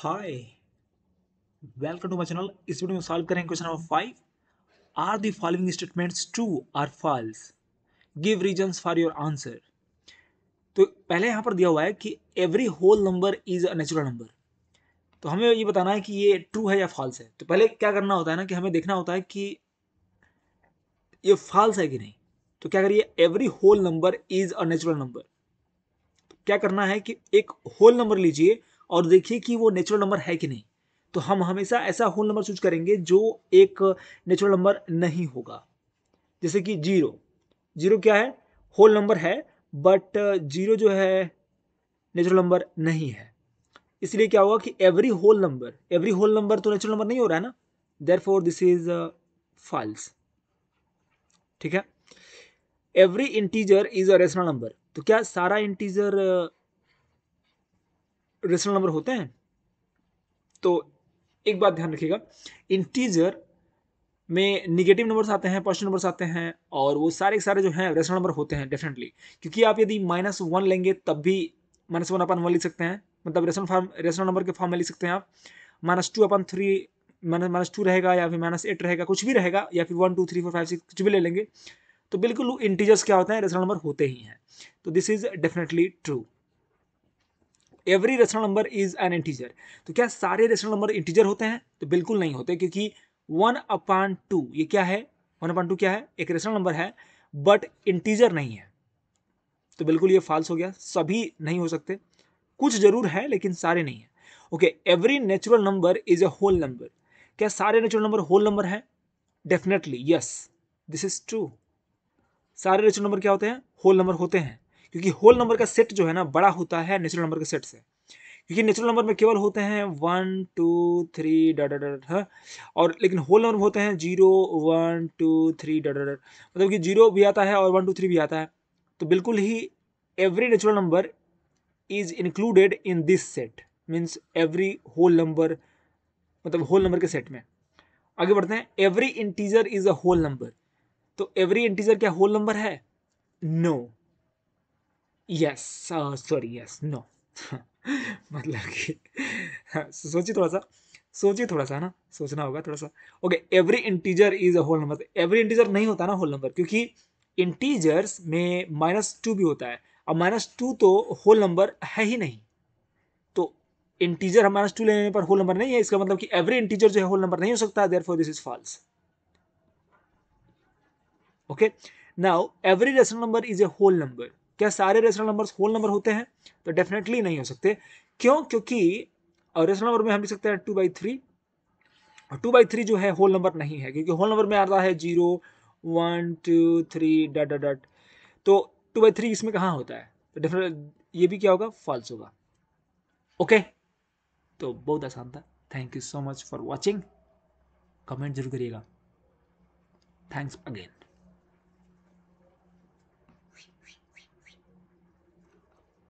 Hi welcome to my channel इस video में solve करेंगे question number five are the following statements true or false give reasons for your answer तो पहले यहां पर दिया हुआ है कि every whole number is a natural number तो हमें ये बताना है कि ये ट्रू है या फॉल्स है तो पहले क्या करना होता है ना कि हमें देखना होता है कि ये फॉल्स है कि नहीं तो क्या करिए every whole number is a natural number क्या करना है कि एक होल नंबर लीजिए और देखिए कि वो नेचुरल नंबर है कि नहीं तो हम हमेशा ऐसा होल नंबर चूज करेंगे जो एक नेचुरल नंबर नहीं होगा जैसे कि जीरो जीरो क्या है होल नंबर है बट जीरो जो है नेचुरल नंबर नहीं है इसलिए क्या होगा कि every whole number every whole number तो नेचुरल नंबर नहीं हो रहा है ना therefore this is false ठीक है every integer is a rational number तो क्या सारा इंटीजर रेशनल नंबर होते हैं तो एक बात ध्यान रखिएगा इंटीजर में निगेटिव नंबर्स आते हैं पॉजिटिव नंबर्स आते हैं और वो सारे के सारे जो हैं रेशनल नंबर होते हैं डेफिनेटली क्योंकि आप यदि माइनस वन लेंगे तब भी माइनस वन अपन वन लिख सकते हैं मतलब रेशनल फॉर्म रेशनल नंबर के फॉर्म में लिख सकते हैं आप माइनस टू अपन थ्री माइनस माइनस टू रहेगा या फिर माइनस एट रहेगा कुछ भी रहेगा या फिर one two three four five six कुछ भी ले लेंगे तो बिल्कुल इंटीजर्स क्या होते हैं रेशनल नंबर होते ही हैं तो this is definitely true every rational number is an integer तो क्या सारे रेशनल नंबर इंटीजर होते हैं तो बिल्कुल नहीं होते क्योंकि वन अपान टू ये क्या है वन अपान टू क्या है एक रेशनल नंबर है बट इंटीजर नहीं है तो बिल्कुल ये फॉल्स हो गया सभी नहीं हो सकते कुछ जरूर है लेकिन सारे नहीं है okay every natural number is a whole number क्या सारे नेचुरल नंबर होल नंबर है definitely yes this is true सारे नेचुरल नंबर क्या होते हैं होल नंबर होते हैं क्योंकि होल नंबर का सेट जो है ना बड़ा होता है नेचुरल नंबर के सेट से क्योंकि नेचुरल नंबर में केवल होते हैं one two three dot dot और लेकिन होल नंबर में होते हैं जीरो वन टू थ्री डा डट मतलब कि जीरो भी आता है और वन टू थ्री भी आता है तो बिल्कुल ही every natural number is included in this set means every whole number मतलब होल नंबर के सेट में आगे बढ़ते हैं every integer is a whole number तो एवरी इंटीजर क्या होल नंबर है no no. Yes sorry yes no मतलब कि सोचिए थोड़ा सा सोचिए थोड़ा सा ना सोचना होगा थोड़ा सा okay every integer is a whole number every integer नहीं होता ना होल नंबर क्योंकि इंटीजर्स में माइनस टू भी होता है अब माइनस टू तो होल नंबर है ही नहीं तो इंटीजर हम माइनस टू लेने पर होल नंबर नहीं है इसका मतलब कि एवरी इंटीजर जो है होल नंबर नहीं हो सकता therefore this is false okay now every rational number is a whole number क्या सारे रेशनल नंबर्स होल नंबर होते हैं तो डेफिनेटली नहीं हो सकते क्यों क्योंकि रेशनल नंबर में हम लिख सकते हैं टू बाई थ्री और टू बाई थ्री जो है होल नंबर नहीं है क्योंकि होल नंबर में आता है zero one two three dot dot dot तो टू बाई थ्री इसमें कहाँ होता है तो डेफिनेट ये भी क्या होगा फॉल्स होगा ओके तो बहुत आसान था thank you so much for watching comment जरूर करिएगा थैंक्स अगेन